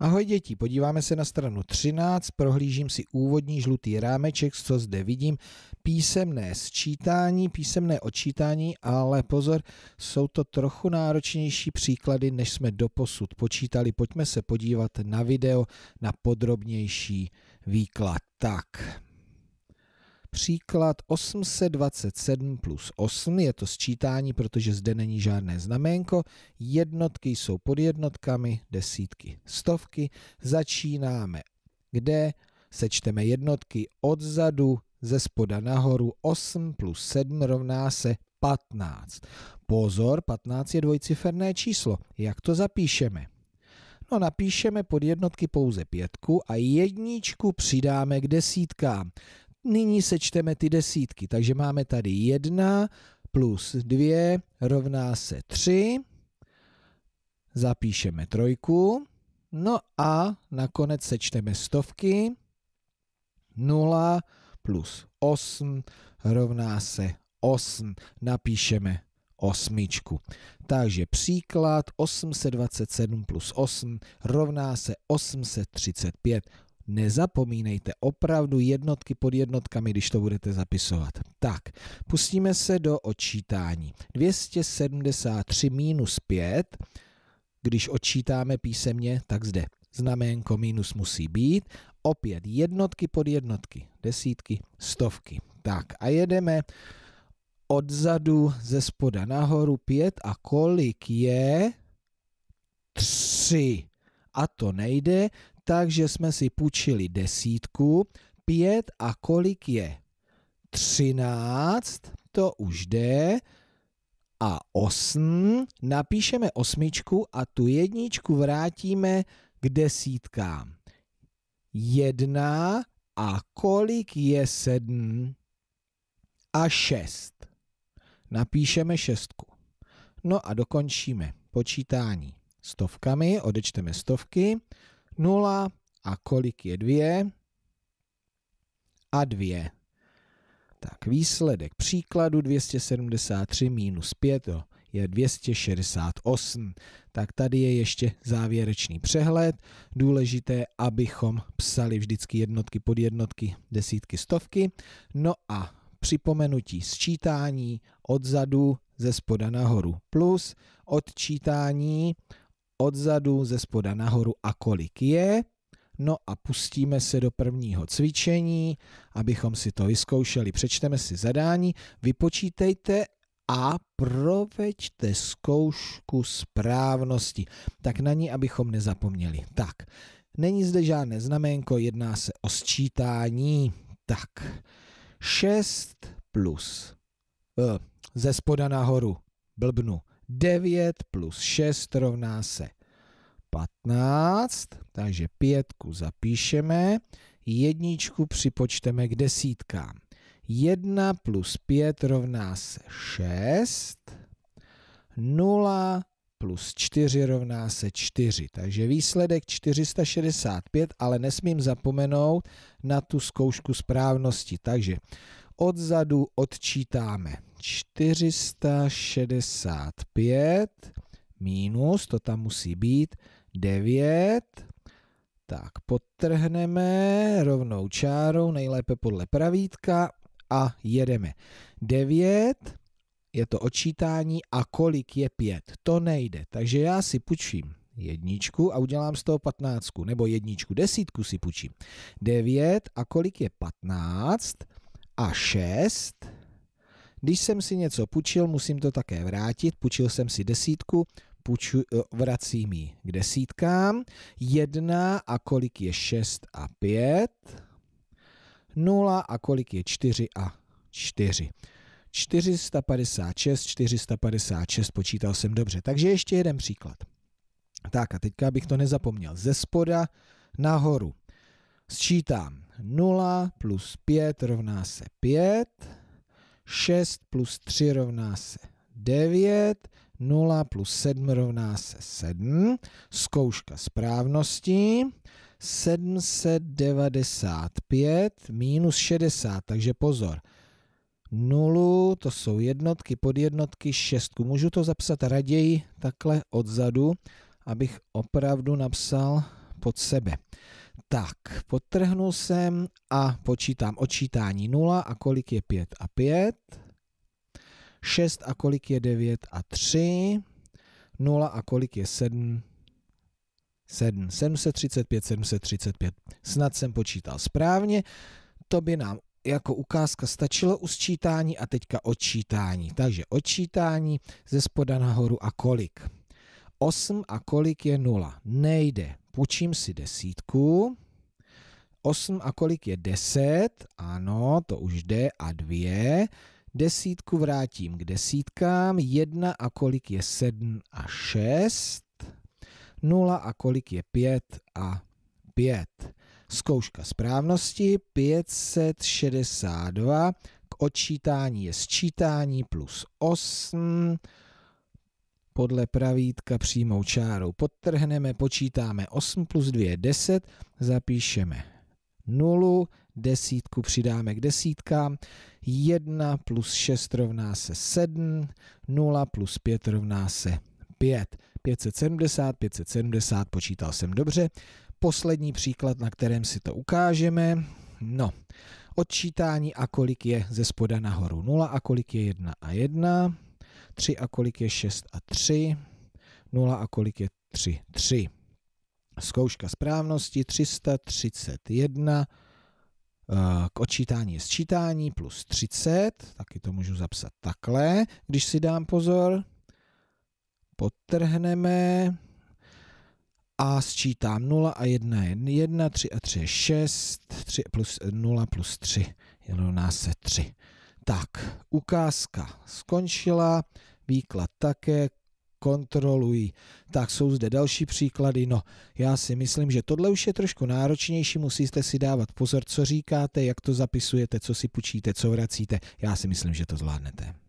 Ahoj děti, podíváme se na stranu 13, prohlížím si úvodní žlutý rámeček, co zde vidím. Písemné sčítání, písemné odčítání, ale pozor, jsou to trochu náročnější příklady, než jsme doposud počítali. Pojďme se podívat na video na podrobnější výklad. Tak, příklad 827 plus 8, je to sčítání, protože zde není žádné znaménko, jednotky jsou pod jednotkami, desítky, stovky, začínáme kde, sečteme jednotky odzadu, ze spoda nahoru, 8 plus 7 rovná se 15. Pozor, 15 je dvojciferné číslo, jak to zapíšeme? No napíšeme pod jednotky pouze pětku a jedničku přidáme k desítkám nyní sečteme ty desítky. Takže máme tady 1 plus 2 rovná se 3. Zapíšeme trojku. No a nakonec sečteme stovky. 0 plus 8 rovná se 8. Napíšeme osmičku. Takže příklad 827 plus 8 rovná se 835 nezapomínejte opravdu jednotky pod jednotkami, když to budete zapisovat. Tak, pustíme se do odčítání. 273 minus 5, když odčítáme písemně, tak zde znaménko minus musí být. Opět jednotky pod jednotky, desítky, stovky. Tak a jedeme odzadu ze spoda nahoru 5 a kolik je? 3. A to nejde, tak, že jsme si půjčili desítku, pět a kolik je? Třináct, to už jde, a osm napíšeme osmičku a tu jedničku vrátíme k desítkám. Jedna a kolik je sedm? A šest. Napíšeme šestku. No a dokončíme počítání stovkami, odečteme stovky. 0 a kolik je 2? A 2. Tak výsledek příkladu 273 minus 5 je 268. Tak tady je ještě závěrečný přehled. Důležité, abychom psali vždycky jednotky pod jednotky, desítky, stovky. No a připomenutí sčítání odzadu ze spoda nahoru plus odčítání odzadu, ze spoda nahoru a kolik je. No a pustíme se do prvního cvičení, abychom si to vyzkoušeli. Přečteme si zadání, vypočítejte a proveďte zkoušku správnosti. Tak na ní, abychom nezapomněli. Tak, není zde žádné znamenko, jedná se o sčítání. Tak, 6 plus. E, ze spoda nahoru, blbnu. 9 plus 6 rovná se 15, takže pětku zapíšeme, jedničku připočteme k desítkám. 1 plus 5 rovná se 6, 0 plus 4 rovná se 4. Takže výsledek 465, ale nesmím zapomenout na tu zkoušku správnosti. Takže odzadu odčítáme 465 minus, to tam musí být, 9. Tak, potrhneme rovnou čárou, nejlépe podle pravítka a jedeme. 9 je to odčítání a kolik je 5? To nejde, takže já si půjčím jedničku a udělám z toho patnáctku, nebo jedničku, desítku si půjčím. 9 a kolik je 15? a 6. Když jsem si něco půjčil, musím to také vrátit. Půjčil jsem si desítku, půjču, eh, vracím ji k desítkám. 1 a kolik je 6 a 5? 0 a kolik je 4 a 4? 456, 456, počítal jsem dobře. Takže ještě jeden příklad. Tak a teďka bych to nezapomněl. Ze spoda nahoru. Sčítám 0 plus 5 rovná se 5, 6 plus 3 rovná se 9, 0 plus 7 rovná se 7, zkouška správnosti, 795 minus 60, takže pozor, 0, to jsou jednotky, pod jednotky 6, Můžu to zapsat raději takhle odzadu, abych opravdu napsal pod sebe. Tak, potrhnul jsem a počítám odčítání 0 a kolik je 5 a 5. 6 a kolik je 9 a 3. 0 a kolik je 7. 7, 735, 735. Snad jsem počítal správně. To by nám jako ukázka stačilo u sčítání a teďka odčítání. Takže odčítání ze spoda nahoru a kolik. 8 a kolik je 0? Nejde. Půjčím si desítku. 8 a kolik je 10? Ano, to už jde. A 2. Desítku vrátím k desítkám. 1 a kolik je 7 a 6? 0 a kolik je 5 a 5. Zkouška správnosti 562. K odčítání je sčítání plus 8 podle pravítka přímou čáru. Podtrhneme, počítáme 8 plus 2 je 10, zapíšeme 0, desítku přidáme k desítkám, 1 plus 6 rovná se 7, 0 plus 5 rovná se 5. 570, 570, počítal jsem dobře. Poslední příklad, na kterém si to ukážeme. No, odčítání a kolik je ze spoda nahoru 0 a kolik je 1 a 1. 3 a kolik je 6 a 3, 0 a kolik je 3, 3. Zkouška správnosti 331 eh, k očítání je sčítání plus 30, taky to můžu zapsat takhle, když si dám pozor. potrhneme a sčítám 0 a 1 je 1, 3 a 3 je 6, 3 plus 0 plus 3 je rovná se 3. Tak, ukázka skončila, výklad také, kontrolují. Tak jsou zde další příklady. No, já si myslím, že tohle už je trošku náročnější, musíte si dávat pozor, co říkáte, jak to zapisujete, co si půjčíte, co vracíte. Já si myslím, že to zvládnete.